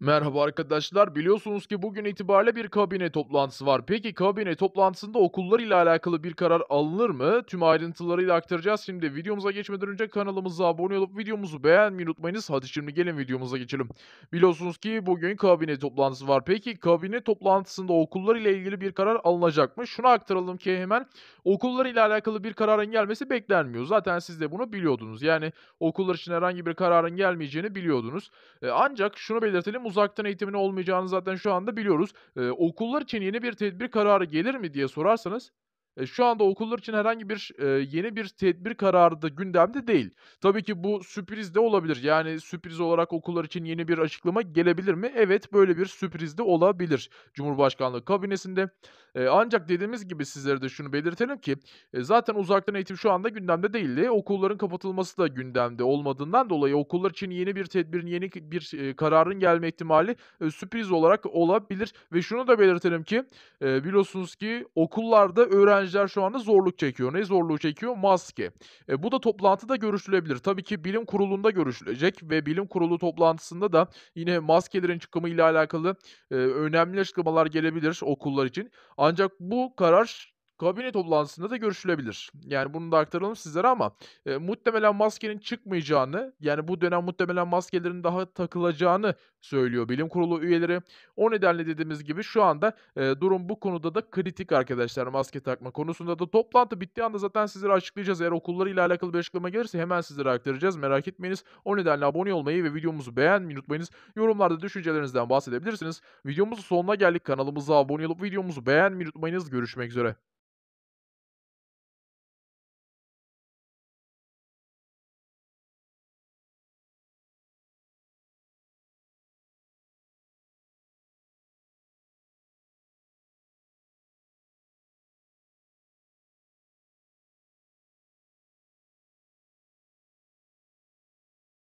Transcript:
Merhaba arkadaşlar. Biliyorsunuz ki bugün itibariyle bir kabine toplantısı var. Peki kabine toplantısında okullar ile alakalı bir karar alınır mı? Tüm ayrıntılarıyla aktaracağız. Şimdi videomuza geçmeden önce kanalımıza abone olup videomuzu beğenmeyi unutmayınız. Hadi şimdi gelin videomuza geçelim. Biliyorsunuz ki bugün kabine toplantısı var. Peki kabine toplantısında okullar ile ilgili bir karar alınacak mı? Şunu aktaralım ki hemen okullar ile alakalı bir kararın gelmesi beklenmiyor. Zaten siz de bunu biliyordunuz. Yani okullar için herhangi bir kararın gelmeyeceğini biliyordunuz. E, ancak şunu belirtelim öğrenim uzaktan eğitimine olmayacağını zaten şu anda biliyoruz. Ee, okullar için yeni bir tedbir kararı gelir mi diye sorarsanız e, şu anda okullar için herhangi bir e, yeni bir tedbir kararı da gündemde değil. Tabii ki bu sürpriz de olabilir. Yani sürpriz olarak okullar için yeni bir açıklama gelebilir mi? Evet böyle bir sürpriz de olabilir Cumhurbaşkanlığı kabinesinde. E, ancak dediğimiz gibi sizlere de şunu belirtelim ki e, zaten uzaktan eğitim şu anda gündemde değildi. Okulların kapatılması da gündemde olmadığından dolayı okullar için yeni bir tedbirin, yeni bir e, kararın gelme ihtimali e, sürpriz olarak olabilir. Ve şunu da belirtelim ki e, biliyorsunuz ki okullarda öğrenci öğrenciler şu anda zorluk çekiyor. Ne zorluğu çekiyor? Maske. E, bu da toplantıda görüşülebilir. Tabii ki bilim kurulunda görüşülecek ve bilim kurulu toplantısında da yine maskelerin çıkımı ile alakalı e, önemli açıklamalar gelebilir okullar için. Ancak bu karar kabine toplantısında da görüşülebilir. Yani bunu da aktaralım sizlere ama e, muhtemelen maskenin çıkmayacağını yani bu dönem muhtemelen maskelerin daha takılacağını söylüyor bilim kurulu üyeleri. O nedenle dediğimiz gibi şu anda e, durum bu konuda da kritik arkadaşlar maske takma konusunda da toplantı bittiği anda zaten sizlere açıklayacağız. Eğer okulları ile alakalı bir açıklama gelirse hemen sizlere aktaracağız. Merak etmeyiniz. O nedenle abone olmayı ve videomuzu beğenmeyi unutmayınız. Yorumlarda düşüncelerinizden bahsedebilirsiniz. Videomuzun sonuna geldik. Kanalımıza abone olup videomuzu beğenmeyi unutmayınız. Görüşmek üzere.